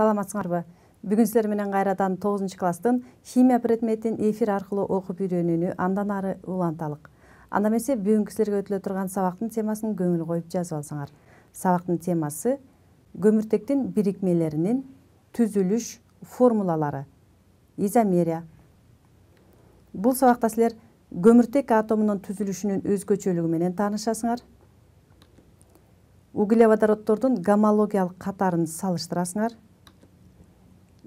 саламатсыңарбы бүгүн сиздер менен кайрадан тогузунчу класстын химия предметин эфир аркылуу окуп үйрөнүүнү андан ары уланталык анда эмесе бүгүнкү силерге өтүлө турган сабактын темасын көңүл коюп жазып алсаңар сабактын темасы көмүртектин бирикмелеринин түзүлүш формулалары изомерия бул сабакта силер көмүртек атомунун түзүлүшүнүн өзгөчөлүгү менен таанышасыңар углеводороддордун гомологиялык катарын салыштырасыңар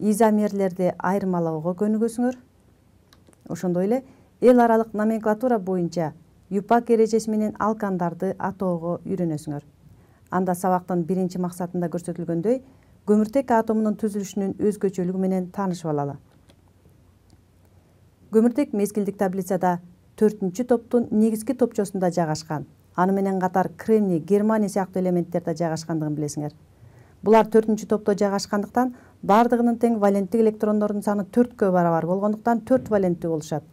изомерлерди айырмалоого көнүгөсүңөр ошондой эле эл аралык номенклатура боюнча юпак эрежеси менен алкандарды атоого үйрөнөсүңөр анда сабактын биринчи максатында көрсөтүлгөндөй көмүртек атомунун түзүлүшүнүн өзгөчөлүгү менен таанышып алалы көмүртек мезгилдик таблицада төртүнчү топтун негизги топчосунда жайгашкан аны менен катар кремний германий сыяктуу элементтер да жайгашкандыгын билесиңер булар төртүнчү топто жайгашкандыктан Бардығының тең валенттик электрондордун саны төрткө барабар болгондуктан төрт валенттүү болушат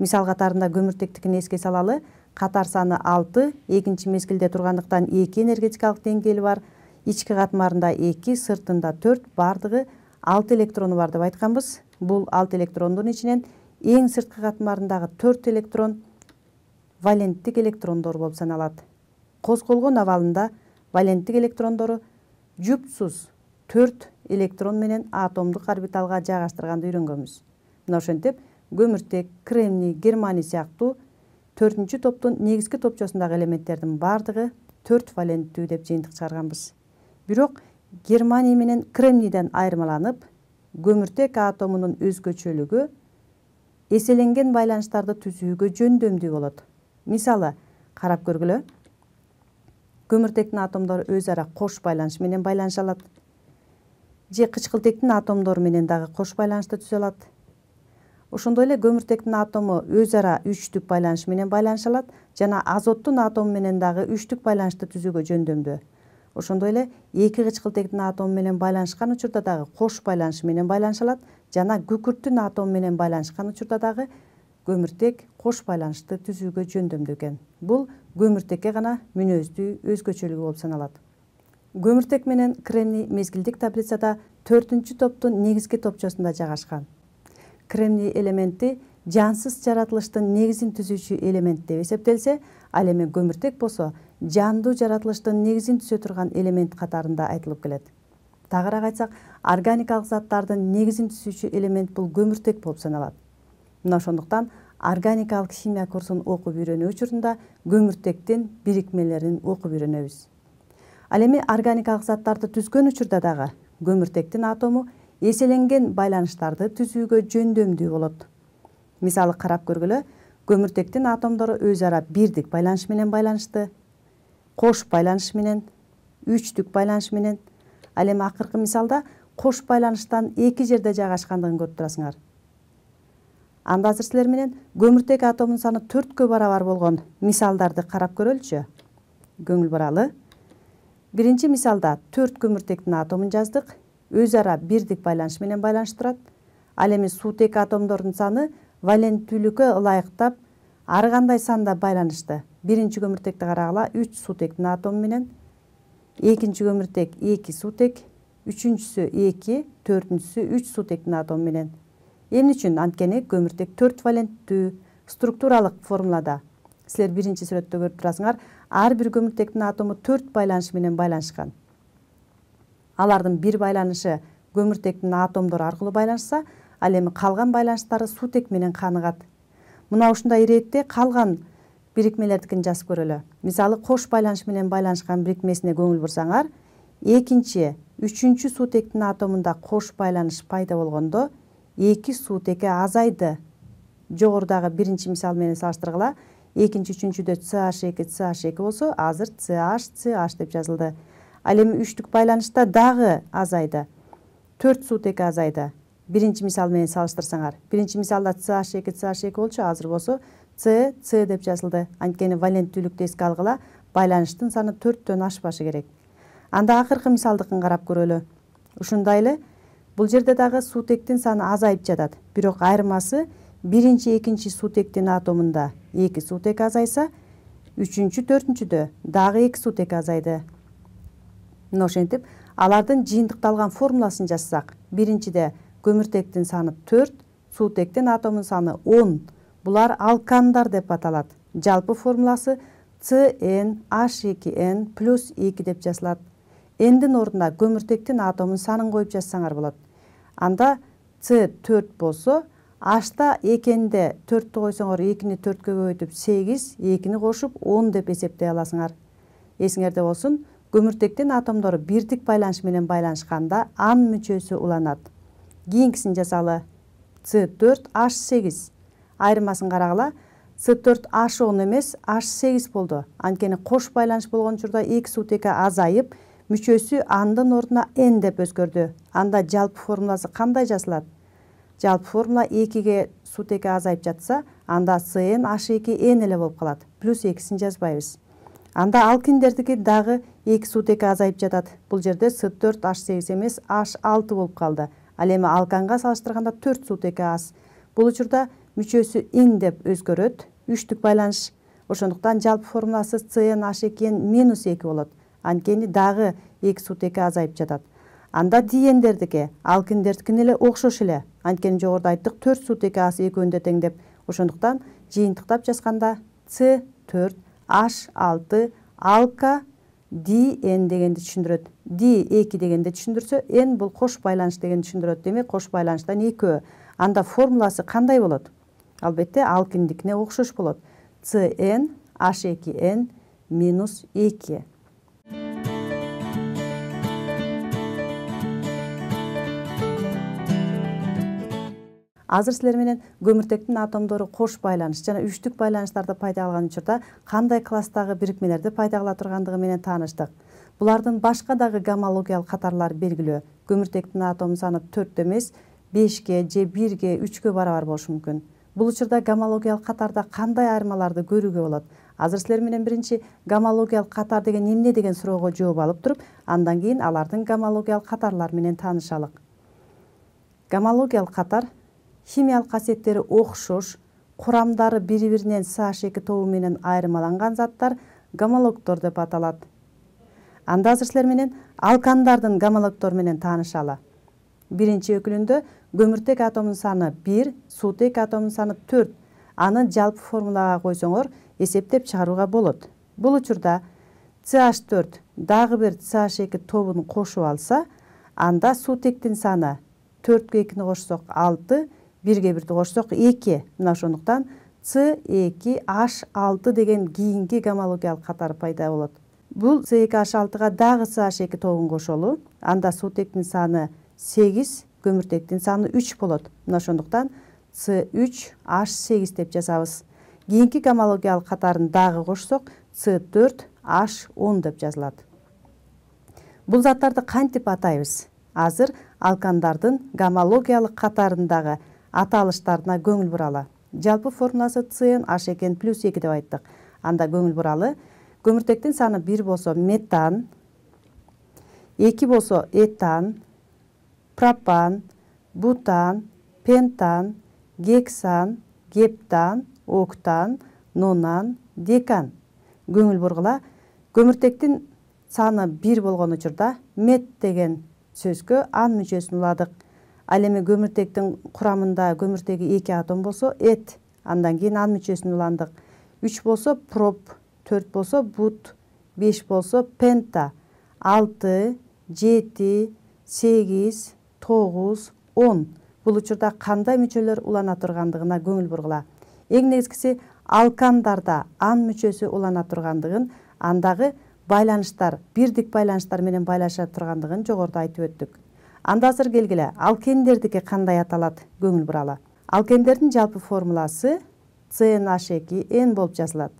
мисал катарында көмүртектикин эске салалы Қатар саны алты экинчи мезгилде тургандыктан эки энергетикалык деңгээли бар ички катмарында эки сыртында 4 бардығы алты электроны бар деп айтканбыз бул алты электрондун ичинен эң сырткы катмарындагы төрт электрон валенттик электрондор болуп саналат козголгон абалында валенттик электрондору жупсуз төрт электрон менен атомдук орбиталга жайгаштырганды үйрөнгөнбүз мына ошентип көмүртек кремний германий сыяктуу төртүнчү топтун негизги топчосундагы элементтердин баардыгы төрт валенттүү деп жыйынтык чыгарганбыз бирок германий менен кремнийден айырмаланып көмүртек атомунун өзгөчөлүгү эселенген байланыштарды түзүүгө жөндөмдүү болот мисалы карап көргүлө көмүртектин атомдору өз ара кош байланыш менен байланыша алат же кычкылтектин атомдору менен дагы кош байланышта түзө алат ошондой эле көмүртектин атому өз ара үчтүк байланыш менен байланыша алат жана азоттун атому менен дагы үчтүк байланышты түзүүгө жөндөмдүү ошондой эле эки кычкылтектин атому менен байланышкан учурда дагы кош байланыш менен байланыша алат жана күкүрттүн атому менен байланышкан учурда дагы көмүртек кош байланышты түзүүгө жөндөмдүү экен бул көмүртекке гана мүнөздүү өзгөчөлүгү болуп саналат көмүртек менен кремний мезгилдик таблицада төртүнчү топтун негизги топчосунда жайгашкан кремний элементи жансыз жаратылыштын негизин түзүүчү элемент деп эсептелсе ал эми көмүртек болсо жандуу жаратылыштын негизин түзө турган элемент катарында айтылып келет тагыраак айтсак органикалык заттардын негизин түзүүчү элемент бул көмүртек болуп саналат мына ошондуктан органикалык химия курсун окуп үйрөнүү учурунда көмүртектин бирикмелерин окуп үйрөнөбүз ал эми органикалык заттарды түзгөн учурда дагы көмүртектин атому еселенген байланыштарды түзүүгө жөндөмдүү болот мисалы карап көргүлө көмүртектин атомдору өз ара бирдик байланыш менен байланышты кош байланыш менен үчтүк байланыш менен ал эми акыркы мисалда кош байланыштан эки жерде жайгашкандыгын көрүп турасыңар анда азыр силер менен көмүртек атомунун саны төрткө барабар болгон мисалдарды карап көрөлүчү көңүл буралы биринчи мисалда төрт көмүртектин атомун жаздык өз ара бирдик байланыш менен байланыштырат ал эми суутек атомдордун саны валенттүүлүккө ылайыктап ар кандай санда байланышты биринчи көмүртекти карагыла үч суутектин атомы менен экинчи көмүртек эки суутек үчүнчүсү эки төртүнчүсү үч суутектин атомы менен эмне үчүн анткени көмүртек төрт валенттүү структуралык формулада силер биринчи сүрөттө көрүп турасыңар ар бир көмүртектин атомы төрт байланыш менен байланышкан алардын бир байланышы көмүртектин атомдору аркылуу байланышса ал эми калган байланыштары суутек менен каныгат мына ушундай иретте калган бирикмелердикин жазып көрөлү мисалы кош байланыш менен байланышкан бирикмесине көңүл бурсаңар экинчи үчүнчү суутектин атомунда кош байланыш пайда болгондо эки суутеке азайды жогорудагы биринчи мисал менен салыштыргыла экинчи үчүнчүдө ch эки ch эки болсо азыр ch ch деп жазылды ал эми үчтүк байланышта дагы азайды төрт сутеки азайды биринчи мисал менен салыштырсаңар биринчи мисалда ch эки ch эки болчу азыр болсо c c деп жазылды анткени валенттүүлүктү эске алгыла байланыштын саны төрттөн ашпашы керек анда акыркы мисалдыкын карап көрөлү ушундай эле бул жерде дагы суутектин саны азайып жатат бирок айырмасы биринчи экинчи суутектин атомунда 2 суте тек 3 3-4-ді, дағы 2 су тек азайды. Алардың жиындықталған формуласын жасысақ. Берінші де көміртектің саны 4, сутектен тектің атомын саны 10. Бұлар алкандар деп аталады. Жалпы формуласы, cnh 2 аш, екі, эн плюс 2 деп жасылады. Энді нордында көміртектің атомын санын қойып жасынар болады. Анда, цы, 4 болсын ашта екенде төртті қойсаңар екіні төртке көйтіп сегіз екіні қосып он деп есептей аласыңар есіңерде болсын көміртектен атомдар бирдик байланыш менен байланышканда ан мүчөсү уланат кийинкисин жасалы c төрт h сегиз айырмасын карагыла c төрт h он эмес h сегиз болду анткени кош байланыш болгон учурда эки сутека азайып мүчөсү андын ордуна н деп өзгөрдү анда жалпы формуласы кандай жазылат жалпы формула екіге сутегі азайып жатса анда сн h эки н эле болуп калат плюс экисин жазбайбыз анда алкиндердики дагы эки сутегі азайып жатат бул жерде с төрт h сегиз эмес h алты болуп калды ал эми алканга салыштырганда төрт сутегі аз бул учурда мүчөсү ин деп өзгөрөт үчтүк байланыш ошондуктан жалпы формуласы cn h эки н минус эки болот анткени дагы эки сутегі азайып жатат анда диендердики алкиндердикине эле окшош эле анткени жогоруда айттык төрт сутекасы аз экөөндө тең деп ошондуктан жыйынтыктап жазганда с төрт h алты алка dn дегенди түшүндүрөт d эки дегенди түшүндүрсө n бул кош байланыш дегенди түшүндүрөт демек кош байланыштан экөө анда формуласы кандай болот албетте алкиндикине окшош болот cn h эки n минус эки азыр силер менен көмүртектин атомдору кош байланыш жана үчтүк байланыштарды пайда алган учурда кандай класстагы бирикмелерди пайда кыла тургандыгы менен тааныштык булардын башка дагы гомологиялык катарлары белгилүү көмүртектин атом саны төрттө эмес бешке же бирге үчкө барабар болушу мүмкүн бул учурда гомологиялык катарда кандай айырмаларды көрүүгө болот азыр силер менен биринчи гомологиялык катар деген эмне деген суроого жооп алып туруп андан кийин алардын гомологиялык катарлары менен таанышалык гомологиялык катар химиялык касиеттери окшош курамдары бири биринен саш эки тобу менен айырмаланган заттар гомологтор деп аталат анда азыр силер менен алкандардын гомологтору менен таанышалы биринчи өкүлүндө көмүртек атомунун саны бир суутек атомунун саны төрт аны жалпы формулага койсоңор эсептеп чыгарууга болот бул учурда сш төрт дагы бир сш эки тобун кошуп алса анда суутектин саны төрткө экини кошсок алты бирге бирди кошсок эки мына ошондуктан с эки аш алты деген кийинки гомологиялык катар пайда болот бул с эки аш алтыга дагы с аш эки тобун кошолу анда суутектин саны сегиз көмүртектин саны үч болот мына ошондуктан с үч аш сегиз деп жазабыз кийинки гомологиялык катарын дагы кошсок с төрт аш он деп жазылат бул заттарды кантип атайбыз азыр алкандардын гомологиялык катарындагы аталыштарына көңіл бұралы жалпы формуласы цн h плюс эки деп айттық. анда көңіл бұралы. Көміртектің саны 1 болсо метан эки болсо этан пропан бутан пентан гексан гептан октан нонан декан көңіл бургула көміртектің саны 1 болгон учурда мет деген сөзгө ан мүшесін уладык ал эми көмүртектин курамында көмүртеги эки атом болсо эт андан кийин ан мүчөсүн уландык үч болсо проб төрт болсо бут беш болсо пента алты жети сегиз тогуз он бул учурда кандай мүчөлөр улана тургандыгына көңүл бургула эң негизгиси алкандарда ан мүчөсү улана тургандыгын андагы байланыштар бирдик байланыштар менен байланыша тургандыгын жогоруда айтып өттүк анда азыр келгиле алкендердики кандай аталат көңүл буралы алкендердин жалпы формуласы cnh n болуп жазылат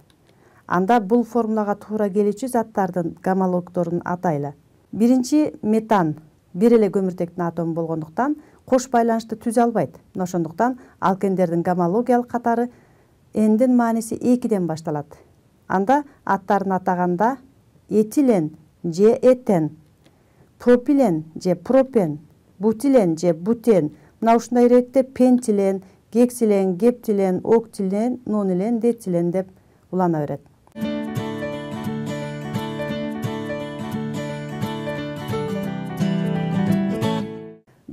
анда бул формулага туура келүүчү заттардын гомологдорун атайлы биринчи метан бир эле көмүртектин атомы болгондуктан кош байланышты түзө албайт мына ошондуктан алкендердин гомологиялык катары эндин мааниси экиден башталат анда аттарын атаганда этилен же этен пропилен же пропен бутилен же бутен мына ушундай иретте пентилен гексилен гептилен октилен нонилен детилен деп улана берет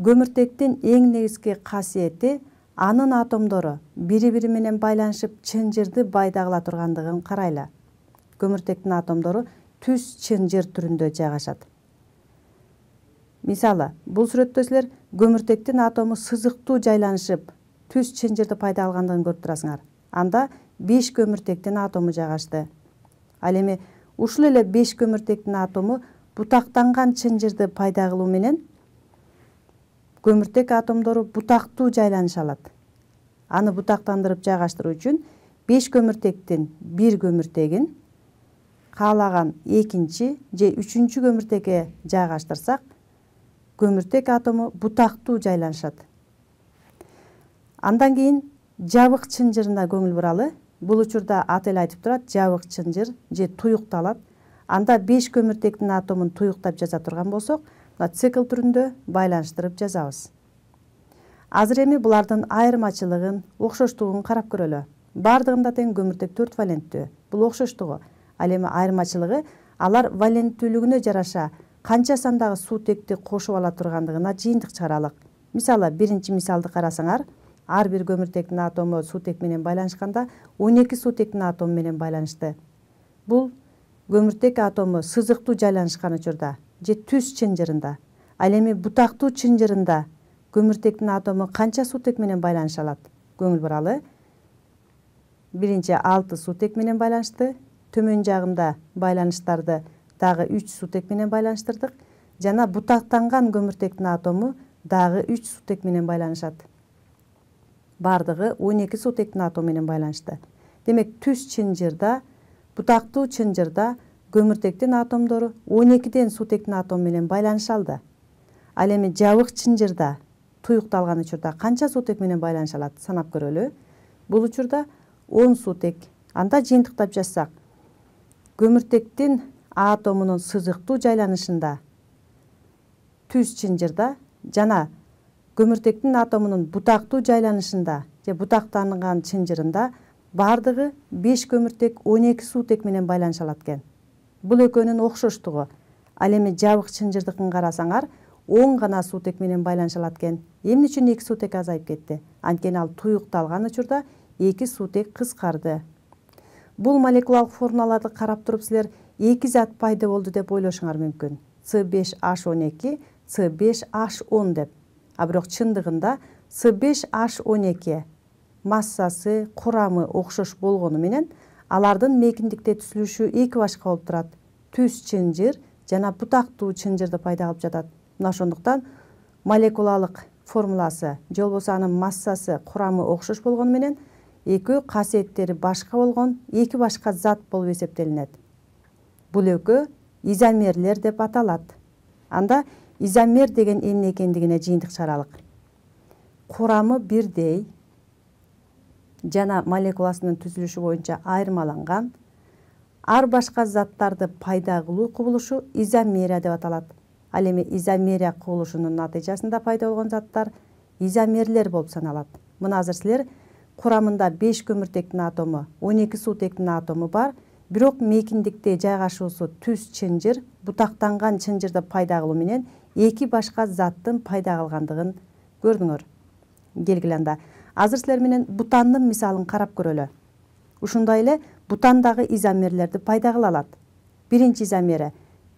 көмүртектин эң негизги касиети анын атомдору бири бири менен байланышып чынжырды пайда тургандыгын карайлы көмүртектин атомдору түз чынжыр түрүндө жайгашат мисалы бул сүрөттө силер көмүртектин атому сызыктуу жайланышып түз чынжырды пайда алгандыгын көрүп турасыңар анда беш көмүртектин атому жайгашты ал эми ушул эле беш көмүртектин атому бутактанган чынжырды пайда кылуу менен көмүртек атомдору бутактуу жайланыша алат аны бутактандырып жайгаштыруу үчүн беш көмүртектин бир көмүртегин каалаган экинчи же үчүнчү көмүртекке жайгаштырсак көмүртек атому бутактуу жайланышат андан кийин жабык чынжырына көңүл буралы бул учурда аты эле айтып турат жабык чынжыр же туюкталат анда беш көмүртектин атомун туюктап жаза турган болсок мына цикл түрүндө байланыштырып жазабыз азыр эми булардын айырмачылыгын окшоштугун карап көрөлү баардыгында тең көмүртек төрт валенттүү бул окшоштугу ал эми айырмачылыгы алар валенттүүлүгүнө жараша канча сандагы суутекти кошуп ала тургандыгына жыйынтык чыгаралык мисалы биринчи мисалды карасаңар ар бир көмүртектин атомы суутек менен байланышканда он эки суутектин атомы менен байланышты бул көмүртек атомы сызыктуу жайланышкан учурда же түз чынжырында ал эми бутактуу чынжырында көмүртектин атомы канча суутек менен байланыша алат көңүл буралы биринчи алты суутек менен байланышты төмөн жагында байланыштарды дагы үч сутек менен байланыштырдык жана бутактанган көмүртектин атому дагы үч сутек менен байланышат баардыгы он эки сутектин атому менен байланышты демек түз чынжырда бутактуу чынжырда көмүртектин атомдору он экиден сутектин атому менен байланыша алды ал эми жабык чынжырда туюкталган учурда канча сутек менен байланыша алат санап көрөлү бул учурда он сутек анда жыйынтыктап жазсак көмүртектин атомунун сызыктуу жайланышында түз чынжырда жана көмүртектин атомунун бутактуу жайланышында же бутактанган чынжырында баардыгы беш көмүртек он эки суутек менен байланыша алат экен бул экөөнүн окшоштугу ал эми жабык чынжырдыкын карасаңар он гана суутек менен байланыша алат экен эмне үчүн эки суутек азайып кетти анткени ал туюкталган учурда эки суутек кыскарды бул молекулалык формулаларды карап туруп силер эки зат пайда болду деп ойлошуңар мүмкүн с беш аш он эки с беш аш он деп а бирок чындыгында с беш аш он эки массасы курамы окшош болгону менен алардын мекиндикте түзүлүшү эки башка болуп турат түз чынжыр жана бутактуу чынжырды пайда кылып жатат мына ошондуктан молекулалык формуласы же болбосо анын массасы курамы окшош болгону менен экөө касиеттери башка болгон эки башка зат болуп эсептелинет Бұл өкі изомерлер деп аталады. анда изомер деген екендігіне жиындық шаралық. Құрамы бірдей, жана молекуласының түзүлүшү бойынша айырмаланған, ар башқа заттарды пайда кылуу кубулушу изомерия деп аталат ал эми изомерия кубулушунун натыйжасында пайда болгон заттар изомерлер болып саналат мына азыр силер курамында беш көмүртектин атому он эки суутектин бар бирок мейкиндикте жайгашуусу түз чынжыр бутактанган чынжырды пайда кылуу менен эки башка заттын пайда кылгандыгын көрдүңөр келгиле анда азыр силер менен бутандын мисалын карап көрөлү ушундай эле бутандагы изомерлерди пайда кыла алат биринчи изомери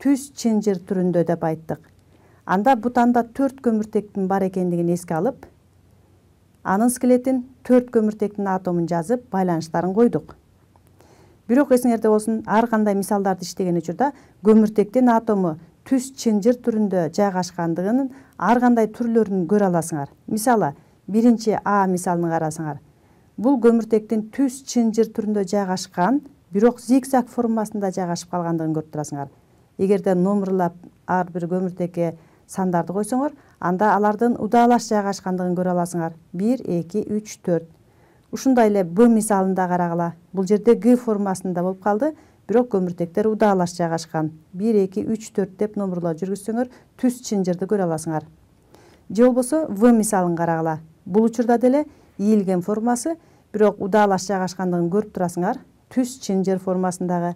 түз чынжыр түрүндө деп айттык анда бутанда төрт көмүртектин бар экендигин эске алып анын скелетин төрт көмүртектин атомун жазып байланыштарын койдук бирок эсиңерде болсун ар кандай мисалдарды иштеген учурда көмүртектин атому түз чынжыр түрүндө жайгашкандыгынын ар кандай түрлөрүн көрө аласыңар мисалы биринчи а мисалын карасаңар бул көмүртектин түз чынжыр түрүндө жайгашкан бирок зигзаг формасында жайгашып калгандыгын көрүп турасыңар эгерде номерлап ар бир көмүртекке сандарды койсоңор анда алардын удаалаш жайгашкандыгын көрө аласыңар бир эки үч төрт ушундай эле б мисалында карагыла бул жерде г формасында болуп калды бирок көмүртектер удаалаш жайгашкан бир эки үч төрт деп номурлоо жүргүзсөңөр түз чынжырды көрө аласыңар же болбосо в мисалын карагыла бул учурда деле ийилген формасы бирок удаалаш жайгашкандыгын көрүп турасыңар түз чынжыр формасындагы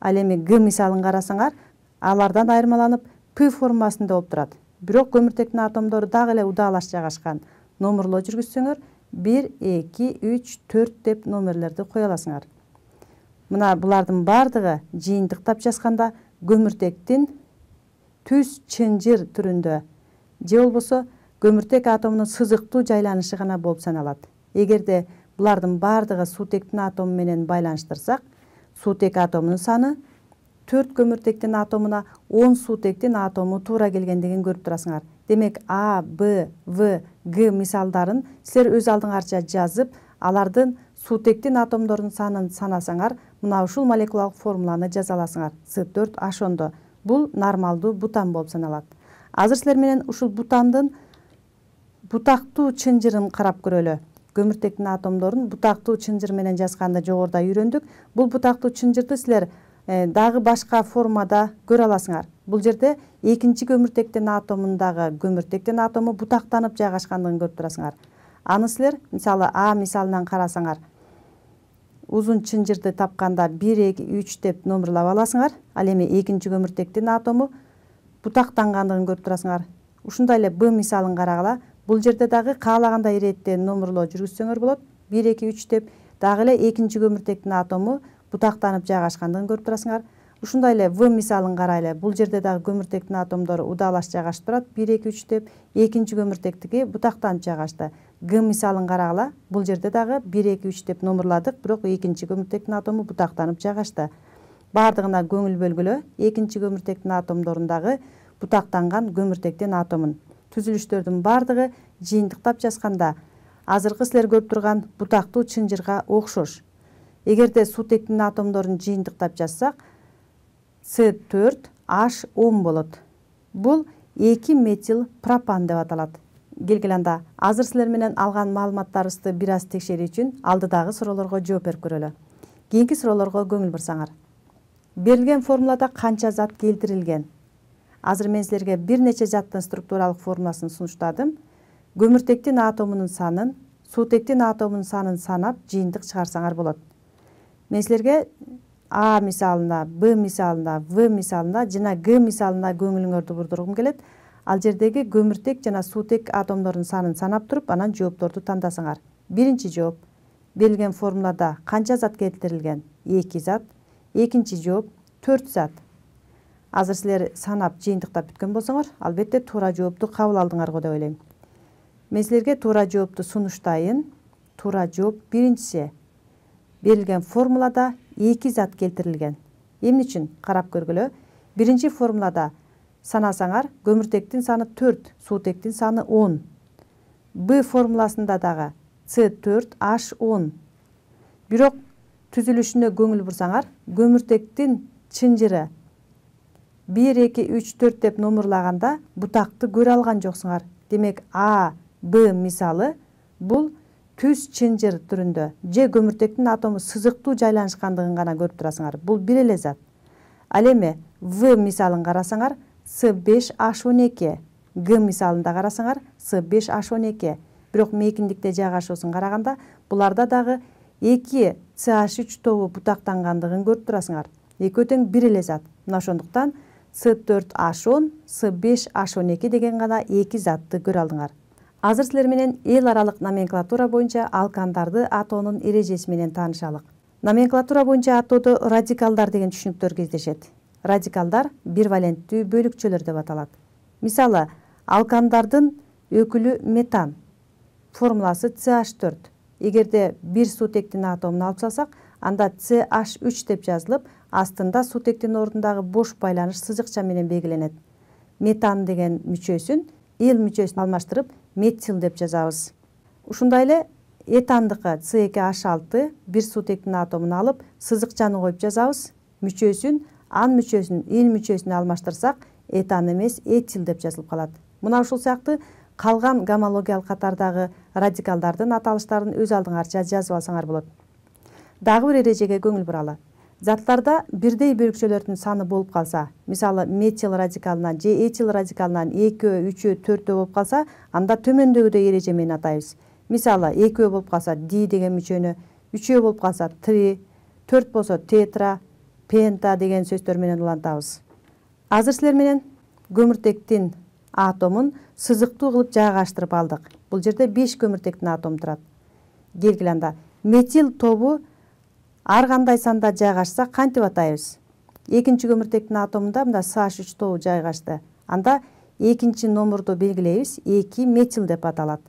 ал эми г мисалын карасаңар алардан айырмаланып п формасында болуп турат бирок көмүртектин атомдору дагы эле удаалаш жайгашкан номурлоо жүргүзсөңөр 1, 2, 3, 4 деп номерлерді қоя аласыңар. Мына бұлардың бардығы жиынтықтап жазғанда көміртектің түз чынжыр түрінде же болбосо көмүртек атомунун сызыктуу жайланышы гана болуп саналат эгерде булардын баардыгы суутектин атому менен байланыштырсак суутек атомунун саны төрт көміртектен атомына он сутектен атомы туура келгендигин көріп турасыңар демек а б в г мисалдарын силер өз алдыңарча жазып алардын сутектен атомдордун санын санасаңар мына ушул молекулалык формуланы жаза аласыңар с төрт h бул нормалдуу бутан болуп саналат азыр силер менен ушул бутандын бутактуу чынжырын карап көрөлү көмүртектин атомдорун бутактуу чынжыр менен жазганды жогоруда үйрөндүк бул бутактуу чынжырды силер Э, дагы башка формада көрө аласыңар бул жерде экинчи көмүртектин атомундагы көмүртектин атому бутактанып жайгашкандыгын көрүп турасыңар аны силер мисалы а мисалынан карасаңар узун чынжырды тапканда бир эки үч деп номерлап аласыңар ал эми экинчи көмүртектин атому бутактангандыгын көрүп турасыңар ушундай эле б мисалын карагыла бул жерде дагы каалагандай иретте номерлоо жүргүзсөңөр болот бир эки үч деп дагы эле экинчи көмүртектин атому бутактанып жайгашкандыгын көрүп турасыңар ушундай эле в мисалын карайлы бул жерде дагы көмүртектин атомдору удалаш жайгашып турат бир эки үч деп экинчи көмүртектики бутактанып жайгашты г мисалын карагыла бул жерде дагы бир эки үч деп номурладык бирок экинчи көмүртектин атому бутактанып жайгашты баардыгына көңүл бөлгүлө экинчи көмүртектин атомдорындағы бутактанган көмүртектин атомун түзүлүштөрдүн баардыгы жыйынтыктап жазганда азыркы силер көрүп турган бутактуу чынжырга окшош эгерде сутектин атомдорун жыйынтыктап жасақ, с 4 h 10 болады. Бұл 2 метил пропан деп аталады. келгиле азыр силер алған алган маалыматтарыбызды бир аз текшерүү үчүн алдыдагы суроолорго жооп берип көрөлү кийинки суроолорго көңүл бурсаңар формулада қанча зат келтирилген азыр мен сілерге бир нече заттын структуралык формуласын сунуштадым көмүртектин атомының санын суутектин атомының санын санап жиындық чыгарсаңар болот мен силерге а мисалында б мисалында в мисалында жана г мисалында көңүлүңөрдү бурдургум келет ал жердеги көмүртек жана суутек атомдордун санын санап туруп анан жоопторду тандасаңар биринчи жооп берилген формулада канча зат келтирилген эки зат экинчи жооп төрт зат азыр силер санап жыйынтыктап бүткөн болсоңор албетте туура жоопту кабыл алдыңар го деп ойлойм мен силерге туура жоопту сунуштайын туура жооп биринчиси берілген формулада екі зат келтірілген емін үшін қарап көргілі бірінші формулада санасаңар көміртектің саны 4, сутектің саны 10. Б формуласында дағы С4, H10. Бірок түзілішіне көңіл бұрсаңар, көміртектің чынжыры 1, 2, 3, 4 деп номырлағанда бұтақты көр алған жоқсыңар. Демек А, Б мисалы бұл түз чынжыр түрүндө же көмүртектин атомы сызыктуу жайланышкандыгын гана көрүп турасыңар бул бир эле зат ал эми в мисалын карасаңар с беш аш он эки г мисалында карасаңар с беш аш он эки бирок мээкиндикте жайгашуусун караганда буларда дагы эки аш үч тобу бутактангандыгын көрүп турасыңар экөө тең бир эле зат мына ошондуктан с төрт аш он с беш аш он эки деген гана эки затты көрө алдыңар азыр силер менен эл аралык номенклатура боюнча алкандарды атоонун эрежеси менен таанышалык номенклатура боюнча атоодо радикалдар деген түшүнүктөр кездешет радикалдар бирваленттүү бөлүкчөлөр деп аталат мисалы алкандардын өкүлү метан формуласы ch 4 эгерде бир сутектин атомун алып салсак анда ch 3 деп жазылып астында сутектин ордундагы бош байланыш сызыкча менен белгиленет метан деген мүчөсүн Ил мүчөсүн алмаштырып метил деп жазабыз ушундай эле этандыкы с эки h алты бир сутектин атомун алып сызыкчаны коюп жазабыз мүчөсүн ан мүчөсүн ил мүчөсүнө алмаштырсак этан эмес этил деп жазылып калат мына ушул сыяктуу калган гомологиялык катардагы радикалдардын аталыштарын өз алдыңарча жазып алсаңар болот дагы бир эрежеге көңүл буралы заттарда бирдей бөлүкчөлөрдүн саны болуп калса мисалы метил радикалынан же этил радикалынан экөө үчөө төртөө болуп калса анда төмөндөгүдөй эреже менен атайбыз мисалы экөө болуп калса ди деген мүчөнү үчөө болуп калса три төрт болсо тетра пента деген сөздөр менен улантабыз азыр силер менен көмүртектин атомун сызыктуу кылып жайгаштырып алдык бул жерде беш көмүртектин атом турат келгиле анда метил тобу ар кандай санда жайгашса кантип атайбыз экинчи көмүртектин атомунда мына саш үч тобу жайгашты анда экинчи номерду белгилейбиз эки метил деп аталат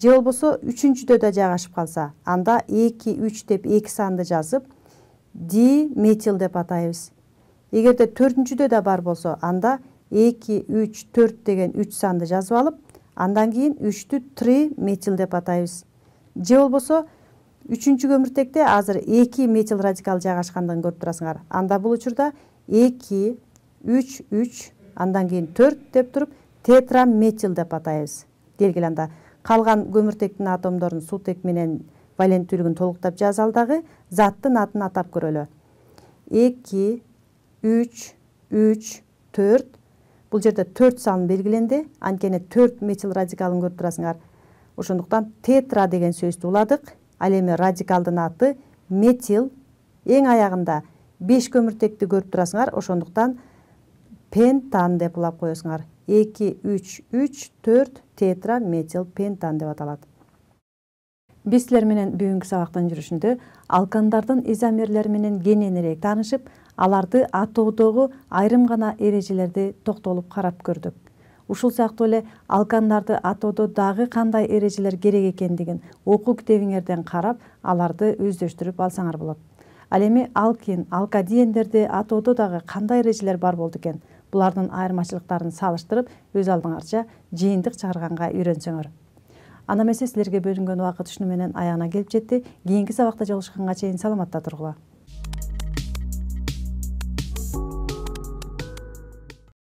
же болбосо үчүнчүдө да жайгашып калса анда эки үч деп эки санды жазып ди метил деп атайбыз эгерде төртүнчүдө да бар болсо анда эки үч төрт деген үч санды жазып алып андан кийин үчтү три метил деп атайбыз же болбосо үчүнчү көмүртекте азыр эки метил радикал жайгашкандыгын көрүп турасыңар анда бул учурда эки үч үч андан кийин төрт деп туруп тетраметил деп атайбыз келгиле анда калган көмүртектин атомдорун сутек менен валенттүүлүгүн толуктап жазалы дагы заттын атын атап көрөлү эки үч үч төрт бул жерде төрт саны белгиленди анткени төрт метил радикалын көрүп турасыңар ошондуктан тетра деген сөздү уладык ал эми радикалдын аты метил эң аягында беш көмүртекти көрүп турасыңар ошондуктан пентан деп улап коесуңар эки үч үч төрт тетра метил пентан деп аталат биз силер менен бүгүнкү сабактын жүрүшүндө алкандардын изомерлери менен кененирээк таанышып аларды атоодогу айрым гана эрежелерди токтолуп карап көрдүк ушул сыяктуу эле алкандарды атоодо дагы кандай эрежелер керек экендигин окуу китебиңерден карап аларды өздөштүрүп алсаңар болот ал эми алкин алка атоодо дагы кандай эрежелер бар болду экен булардын айырмачылыктарын салыштырып өз алдыңарча жыйынтык чыгарганга үйрөнсөңөр анда эмесе силерге бөлүнгөн убакыт ушуну менен аягына келип жетти кийинки сабакта жолугушканга чейин саламатта тургула